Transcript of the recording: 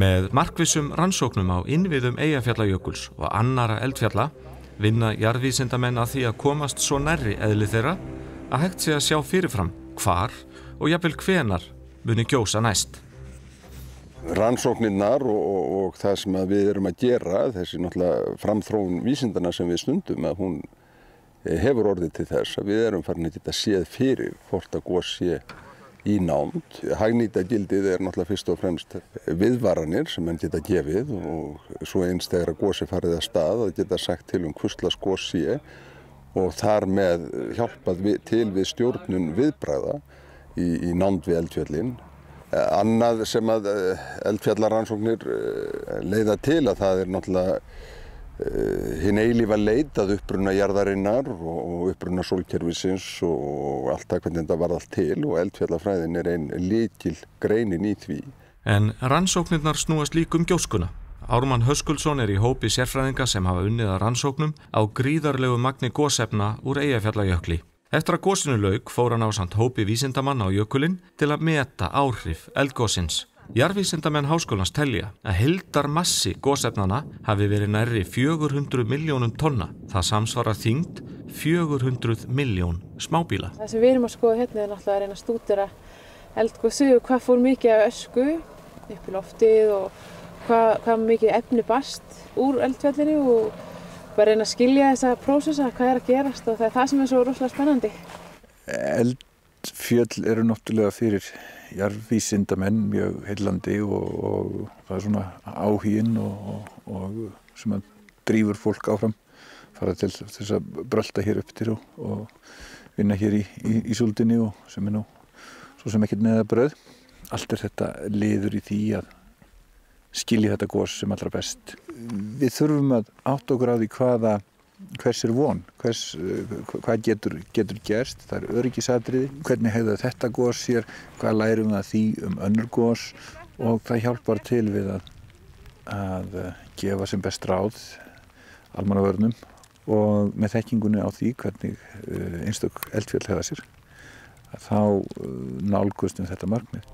Með markvissum rannsóknum á innviðum eigafjallajökuls og annara eldfjalla vinna jarðvísindamenn að því að komast svo nærri eðli þeirra að hægt sé að sjá fyrirfram hvar og jafnvel hvenar muni gjósa næst. Rannsókninnar og, og, og það sem við erum að gera, þessi náttúrulega framþróun vísindana sem við stundum að hún eh, hefur orðið til þess að við erum farin að geta séð fyrir hvort að góð sé í námt. Hagnýtagildið er náttúrulega fyrst og fremst viðvaranir sem henn geta gefið og svo einstegra gósi farið að stað að geta sagt til um hvustlas gósi og þar með hjálpað við, til við stjórnun viðbræða í, í námt við eldfjallin. Annað sem að eh, eldfjallarrannsóknir eh, leiða til að það er náttúrulega Eh, hinn eilífa leitað uppruna jarðarinnar og uppruna sólkerfisins og allt það hvernig þetta var allt til og eldfjallafræðin er einn líkil greinin í því. En rannsóknirnar snúast lík um gjóskuna. Ármann Höskulsson er í hópi sérfræðinga sem hafa unnið að rannsóknum á gríðarlegu magni gósefna úr Eyjafjallajökli. Eftir að gósinu laug fór hann á samt hópi vísindamann á jökulinn til að meta áhrif eldgósins. Jarfísindamenn háskólans telja að heldar massi gósefnana hafi verið nærri 400 miljónum tonna. Það samsvara þyngd 400 miljón smábíla. Það sem við erum að skoða hérna er náttúrulega að reyna að stúdera eldgóðsu og hvað fór mikið af ösku upp í loftið og hvað, hvað mikið efni bast úr eldfjallinu og bara reyna að skilja þessa prósessa, hvað er að gerast og það er það sem er svo rosalega spennandi. Eld fjöll eru náttúrulega fyrir jarfísindamenn mjög heillandi og, og það er svona áhíinn og, og, og sem að drýfur fólk áfram fara til þess að brölda hér upp til og vinna hér í, í, í súldinni og sem er nú svo sem ekkert neða bröð allt er þetta liður í því að skilji þetta góðs sem allra best við þurfum að átt okkur á því hvaða hvers er von, hvers, eh, hvað getur, getur gerst, það er öryggisadriði, hvernig hefur þetta gós sér, hvað lærum það því um önnur gós og það hjálpar til við að, að eh, gefa sem best ráð almannavörnum og með þekkingunni á því hvernig eh, einstak eldfjöld hefa sér, þá nálgustum þetta markmið.